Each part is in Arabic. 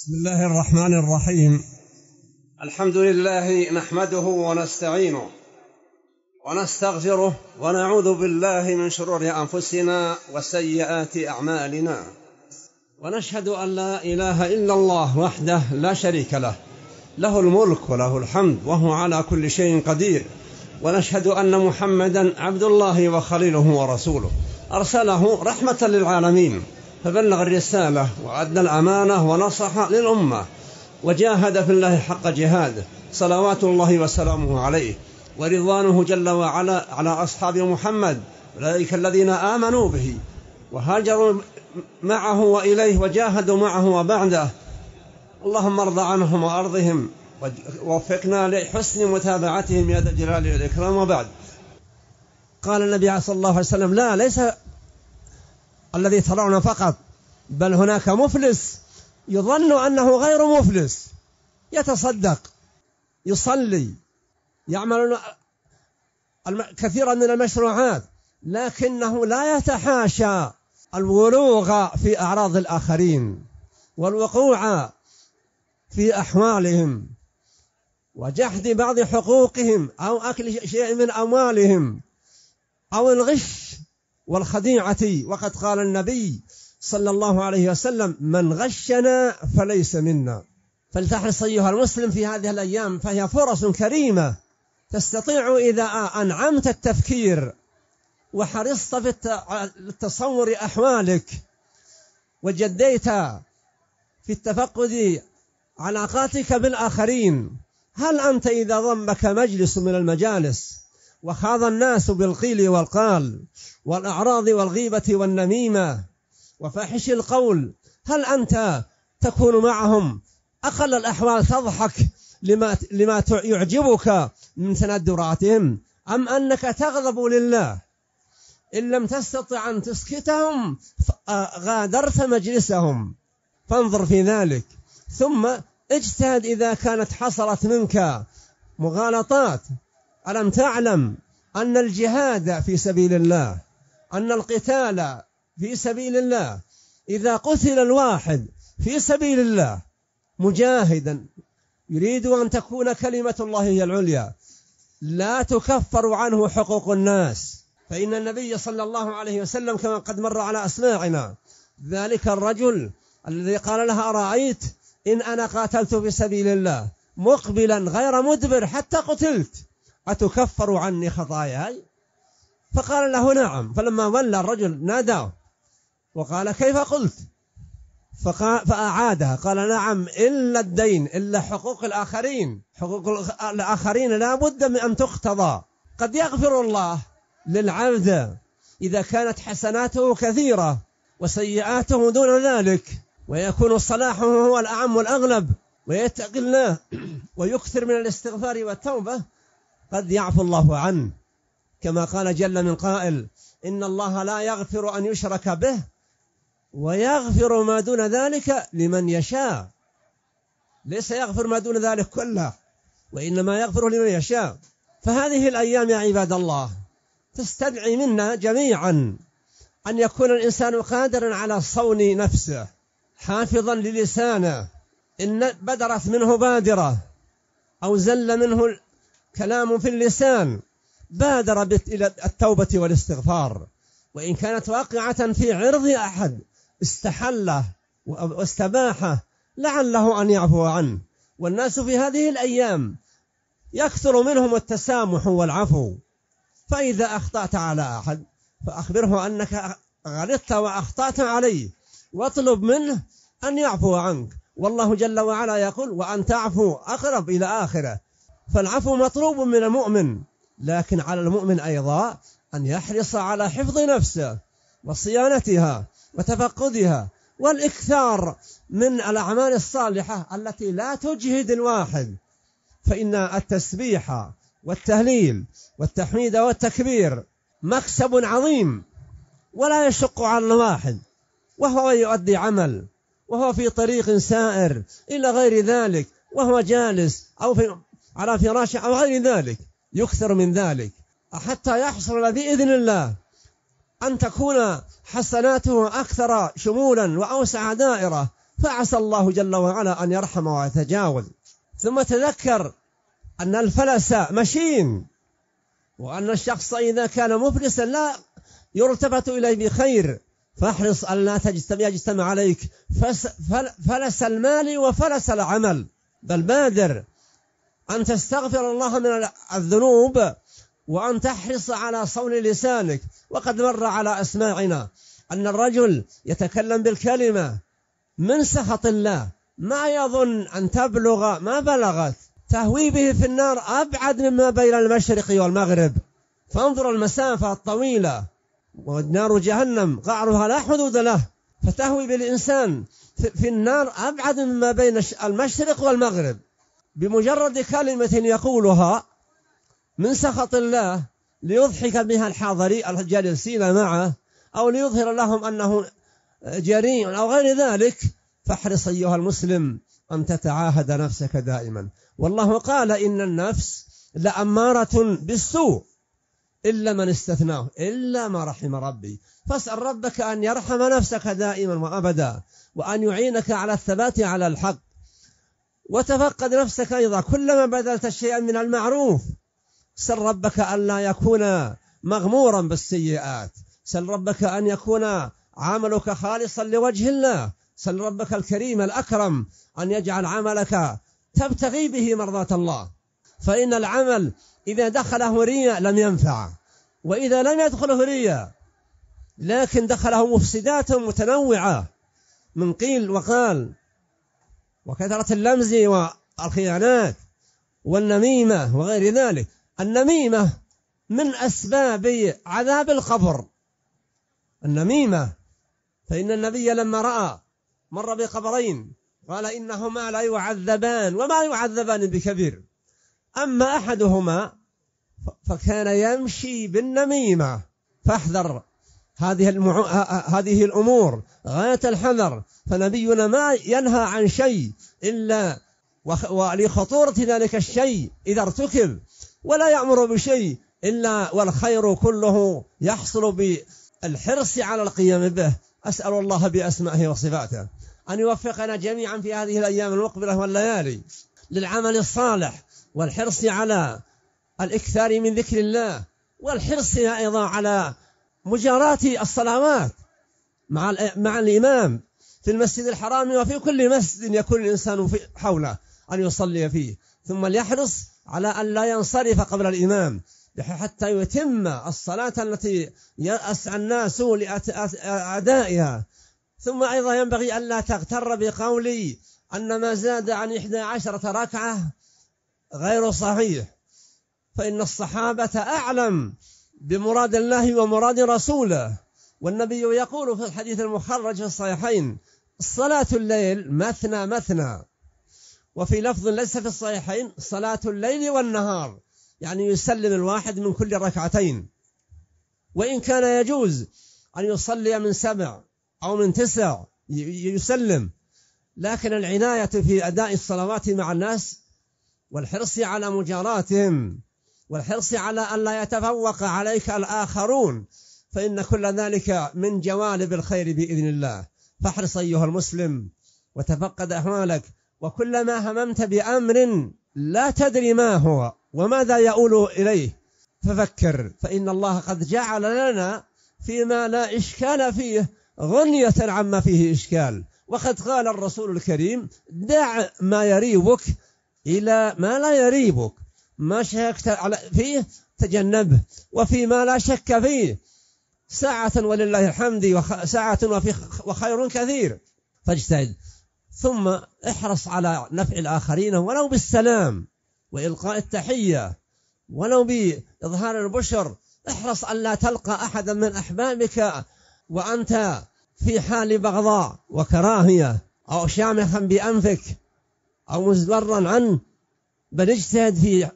بسم الله الرحمن الرحيم الحمد لله نحمده ونستعينه ونستغفره ونعوذ بالله من شرور انفسنا وسيئات اعمالنا ونشهد ان لا اله الا الله وحده لا شريك له له الملك وله الحمد وهو على كل شيء قدير ونشهد ان محمدا عبد الله وخليله ورسوله ارسله رحمه للعالمين فبلغ الرسالة وأدى الأمانة ونصح للأمة وجاهد في الله حق جهاده صلوات الله وسلامه عليه ورضوانه جل وعلا على أصحاب محمد أولئك الذين آمنوا به وهاجروا معه وإليه وجاهدوا معه وبعده اللهم ارض عنهم وأرضهم ووفقنا لحسن متابعتهم يا ذا الجلال والإكرام وبعد قال النبي صلى الله عليه وسلم لا ليس الذي ترون فقط بل هناك مفلس يظن أنه غير مفلس يتصدق يصلي يعمل كثيرا من المشروعات لكنه لا يتحاشى الولوغ في أعراض الآخرين والوقوع في أحوالهم وجحد بعض حقوقهم أو أكل شيء من أموالهم أو الغش والخديعة وقد قال النبي صلى الله عليه وسلم من غشنا فليس منا فلتحرص أيها المسلم في هذه الأيام فهي فرص كريمة تستطيع إذا أنعمت التفكير وحرصت في التصور أحوالك وجديت في التفقد علاقاتك بالآخرين هل أنت إذا ضمك مجلس من المجالس وخاض الناس بالقيل والقال والأعراض والغيبة والنميمة وفاحش القول هل أنت تكون معهم أقل الأحوال تضحك لما لما يعجبك من تندراتهم أم أنك تغضب لله إن لم تستطع أن تسكتهم آه، غادرت مجلسهم فانظر في ذلك ثم اجتهد إذا كانت حصلت منك مغالطات ألم تعلم أن الجهاد في سبيل الله أن القتال في سبيل الله إذا قتل الواحد في سبيل الله مجاهدا يريد أن تكون كلمة الله هي العليا لا تكفر عنه حقوق الناس فإن النبي صلى الله عليه وسلم كما قد مر على أسماعنا ذلك الرجل الذي قال لها أرأيت إن أنا قاتلت في سبيل الله مقبلا غير مدبر حتى قتلت أتكفر عني خطاياي فقال له نعم فلما ولى الرجل ناداه وقال كيف قلت فأعادها قال نعم إلا الدين إلا حقوق الآخرين حقوق الآخرين لا بد من أن تقتضى قد يغفر الله للعبد إذا كانت حسناته كثيرة وسيئاته دون ذلك ويكون صلاحه هو الأعم والأغلب ويتقي الله ويكثر من الاستغفار والتوبة قد يعفو الله عنه كما قال جل من قائل إن الله لا يغفر أن يشرك به ويغفر ما دون ذلك لمن يشاء ليس يغفر ما دون ذلك كله وإنما يغفر لمن يشاء فهذه الأيام يا عباد الله تستدعي منا جميعا أن يكون الإنسان قادرا على صون نفسه حافظا للسانه إن بدرت منه بادرة أو زل منه كلام في اللسان بادر إلى التوبة والاستغفار وإن كانت واقعة في عرض أحد استحله واستباحه لعله أن يعفو عنه والناس في هذه الأيام يكثر منهم التسامح والعفو فإذا أخطأت على أحد فأخبره أنك غلطت وأخطأت عليه واطلب منه أن يعفو عنك والله جل وعلا يقول وأن تعفو أقرب إلى آخره فالعفو مطلوب من المؤمن لكن على المؤمن أيضا أن يحرص على حفظ نفسه وصيانتها وتفقدها والإكثار من الأعمال الصالحة التي لا تجهد الواحد فإن التسبيح والتهليل والتحميد والتكبير مكسب عظيم ولا يشق على الواحد وهو يؤدي عمل وهو في طريق سائر إلى غير ذلك وهو جالس أو في على فراشه أو غير ذلك يكثر من ذلك حتى يحصل بإذن الله أن تكون حسناته أكثر شمولا وأوسع دائرة فعسى الله جل وعلا أن يرحم ويتجاوز ثم تذكر أن الفلس مشين وأن الشخص إذا كان مفلسا لا يرتبط إليه بخير فاحرص لا تجتمع يجتمع عليك فلس المال وفلس العمل بل بادر أن تستغفر الله من الذنوب وأن تحرص على صون لسانك وقد مر على أسماعنا أن الرجل يتكلم بالكلمة من سخط الله ما يظن أن تبلغ ما بلغت تهوي به في النار أبعد مما بين المشرق والمغرب فانظر المسافة الطويلة ونار جهنم قعرها لا حدود له فتهوي بالإنسان في النار أبعد مما بين المشرق والمغرب بمجرد كلمة يقولها من سخط الله ليضحك بها الحاضرين الجالسين معه أو ليظهر لهم أنه جريء أو غير ذلك فاحرص أيها المسلم أن تتعاهد نفسك دائما والله قال إن النفس لأمارة بالسوء إلا من استثناه إلا ما رحم ربي فاسأل ربك أن يرحم نفسك دائما وأبدا وأن يعينك على الثبات على الحق وتفقد نفسك أيضا كلما بذلت شيئا من المعروف سل ربك ألا يكون مغمورا بالسيئات سل ربك أن يكون عملك خالصا لوجه الله سل ربك الكريم الأكرم أن يجعل عملك تبتغي به مرضاة الله فإن العمل إذا دخله رياء لم ينفع وإذا لم يدخله رياء لكن دخله مفسدات متنوعة من قيل وقال وكثرة اللمز والخيانات والنميمة وغير ذلك النميمة من أسباب عذاب القبر النميمة فإن النبي لما رأى مر بقبرين قال إنهما لا يعذبان وما يعذبان بكبير أما أحدهما فكان يمشي بالنميمة فاحذر هذه المعو... هذه الأمور غاية الحذر فنبينا ما ينهى عن شيء إلا وخ... ولخطورة ذلك الشيء إذا ارتكب ولا يأمر بشيء إلا والخير كله يحصل بالحرص على القيام به أسأل الله بأسمائه وصفاته أن يوفقنا جميعا في هذه الأيام المقبلة والليالي للعمل الصالح والحرص على الإكثار من ذكر الله والحرص أيضا على مجاراة الصلوات مع مع الإمام في المسجد الحرام وفي كل مسجد يكون الإنسان حوله أن يصلي فيه ثم ليحرص على أن لا ينصرف قبل الإمام حتى يتم الصلاة التي يأسعى الناس لأدائها ثم أيضا ينبغي أن لا تغتر بقولي أن ما زاد عن 11 ركعة غير صحيح فإن الصحابة أعلم بمراد الله ومراد رسوله والنبي يقول في الحديث المخرج في الصحيحين صلاة الليل مثنى مثنى وفي لفظ ليس في الصحيحين صلاة الليل والنهار يعني يسلم الواحد من كل ركعتين وإن كان يجوز أن يصلي من سبع أو من تسع يسلم لكن العناية في أداء الصلوات مع الناس والحرص على مجاراتهم والحرص على أن لا يتفوق عليك الآخرون فإن كل ذلك من جوانب الخير بإذن الله فاحرص أيها المسلم وتفقد أحوالك وكلما هممت بأمر لا تدري ما هو وماذا يؤول إليه ففكر فإن الله قد جعل لنا فيما لا إشكال فيه غنية عما فيه إشكال وقد قال الرسول الكريم دع ما يريبك إلى ما لا يريبك ما شكت فيه تجنبه وفيما لا شك فيه ساعة ولله الحمد وساعة ساعة وفي وخير كثير فاجتهد ثم احرص على نفع الآخرين ولو بالسلام وإلقاء التحية ولو بإظهار البشر احرص ألا تلقى أحدا من أحبابك وأنت في حال بغضاء وكراهية أو شامخا بأنفك أو مزبرا عنه بل اجتهد في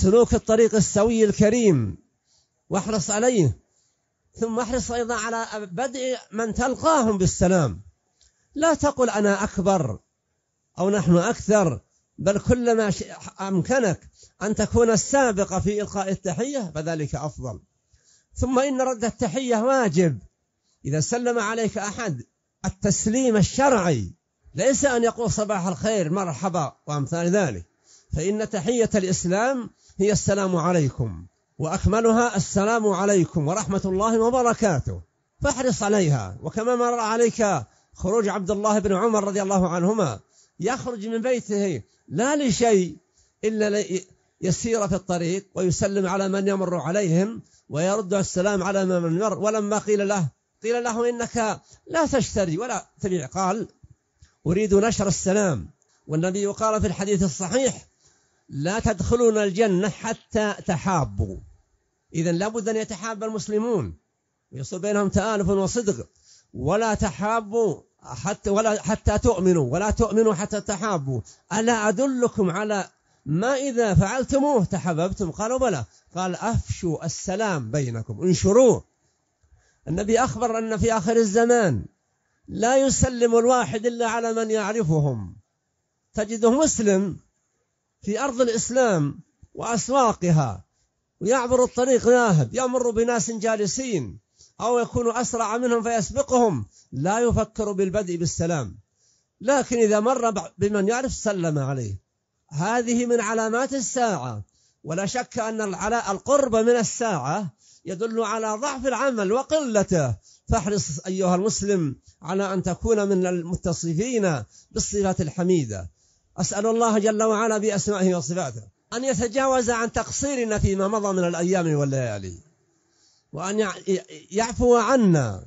سلوك الطريق السوي الكريم واحرص عليه ثم احرص أيضا على بدء من تلقاهم بالسلام لا تقل أنا أكبر أو نحن أكثر بل كلما أمكنك أن تكون السابق في إلقاء التحية فذلك أفضل ثم إن رد التحية واجب إذا سلم عليك أحد التسليم الشرعي ليس أن يقول صباح الخير مرحبا وأمثال ذلك فإن تحية الإسلام هي السلام عليكم وأكملها السلام عليكم ورحمة الله وبركاته فاحرص عليها وكما مر عليك خروج عبد الله بن عمر رضي الله عنهما يخرج من بيته لا لشيء إلا يسير في الطريق ويسلم على من يمر عليهم ويرد السلام على من مر ولما قيل له قيل له إنك لا تشتري ولا تبيع قال أريد نشر السلام والنبي قال في الحديث الصحيح لا تدخلون الجنة حتى تحابوا إذا لابد أن يتحاب المسلمون ويصير بينهم تآلف وصدق ولا تحابوا حتى ولا حتى تؤمنوا ولا تؤمنوا حتى تحابوا ألا أدلكم على ما إذا فعلتموه تحببتم قالوا بلى قال أفشوا السلام بينكم انشروه النبي أخبر أن في آخر الزمان لا يسلم الواحد إلا على من يعرفهم تجده مسلم في أرض الإسلام وأسواقها ويعبر الطريق ناهب يمر بناس جالسين أو يكون أسرع منهم فيسبقهم لا يفكر بالبدء بالسلام لكن إذا مر بمن يعرف سلم عليه هذه من علامات الساعة ولا شك أن القرب من الساعة يدل على ضعف العمل وقلته فاحرص أيها المسلم على أن تكون من المتصفين بالصفات الحميدة أسأل الله جل وعلا بأسمائه وصفاته أن يتجاوز عن تقصيرنا فيما مضى من الأيام والليالي وأن يعفو عنا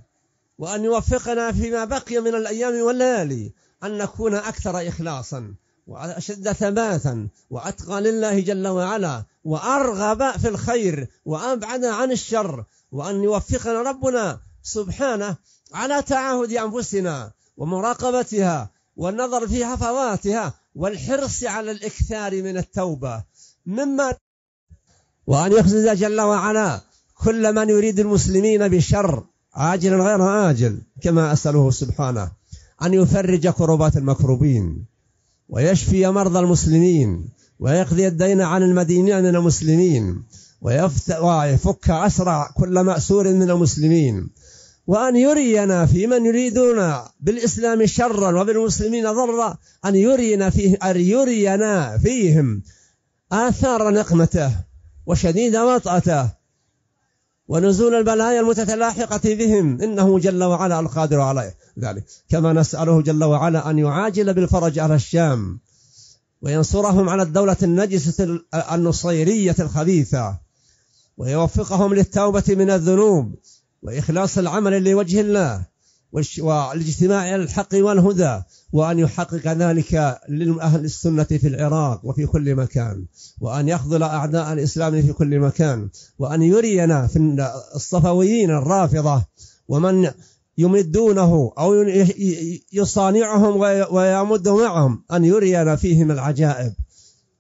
وأن يوفقنا فيما بقي من الأيام والليالي أن نكون أكثر إخلاصا وأشد ثباتا وأتقى لله جل وعلا وأرغب في الخير وأبعد عن الشر وأن يوفقنا ربنا سبحانه على تعاهد أنفسنا ومراقبتها والنظر في هفواتها والحرص على الإكثار من التوبة مما وأن يخزز جل وعلا كل من يريد المسلمين بشر عاجلا غير آجل كما أسأله سبحانه أن يفرج كربات المكروبين ويشفي مرضى المسلمين ويقضي الدين عن المدينين من المسلمين ويفك أسرع كل مأسور من المسلمين وأن يرينا في من يريدون بالإسلام شرا وبالمسلمين ضرا أن يرينا فيه أن يرينا فيهم آثار نقمته وشديد وطأته ونزول البلايا المتتلاحقة بهم إنه جل وعلا القادر عليه ذلك كما نسأله جل وعلا أن يعاجل بالفرج على الشام وينصرهم على الدولة النجسة النصيرية الخبيثة ويوفقهم للتوبة من الذنوب وإخلاص العمل لوجه الله والاجتماع على الحق والهدى وأن يحقق ذلك لأهل السنة في العراق وفي كل مكان وأن يخذل أعداء الإسلام في كل مكان وأن يرينا في الصفويين الرافضة ومن يمدونه أو يصانعهم ويمد معهم أن يرينا فيهم العجائب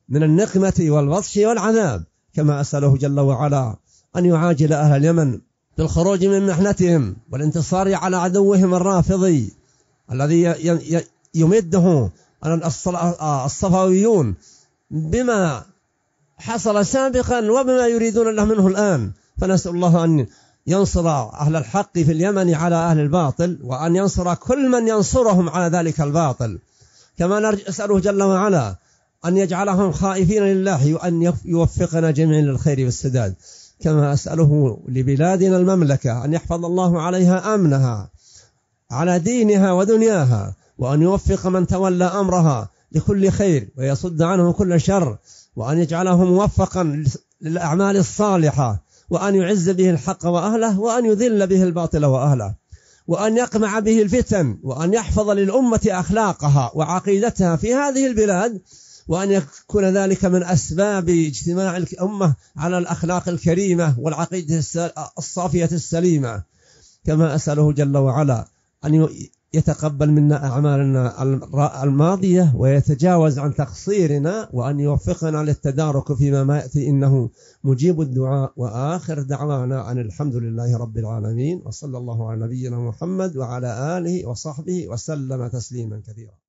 من النقمة والبطش والعذاب كما أسأله جل وعلا أن يعاجل أهل اليمن بالخروج من محنتهم والانتصار على عدوهم الرافضي الذي يمده آه، الصفويون بما حصل سابقا وبما يريدون له منه الآن فنسأل الله أن ينصر أهل الحق في اليمن على أهل الباطل وأن ينصر كل من ينصرهم على ذلك الباطل كما نسأله جل وعلا أن يجعلهم خائفين لله وأن يوفقنا جميعا للخير والسداد كما أسأله لبلادنا المملكة أن يحفظ الله عليها أمنها على دينها ودنياها وأن يوفق من تولى أمرها لكل خير ويصد عنه كل شر وأن يجعله موفقا للأعمال الصالحة وأن يعز به الحق وأهله وأن يذل به الباطل وأهله وأن يقمع به الفتن وأن يحفظ للأمة أخلاقها وعقيدتها في هذه البلاد وأن يكون ذلك من أسباب اجتماع الأمة على الأخلاق الكريمة والعقيدة الصافية السليمة كما أسأله جل وعلا أن يتقبل منا أعمالنا الماضية ويتجاوز عن تقصيرنا وأن يوفقنا للتدارك فيما يأتي إنه مجيب الدعاء وآخر دعوانا أن الحمد لله رب العالمين وصلى الله على نبينا محمد وعلى آله وصحبه وسلم تسليما كثيرا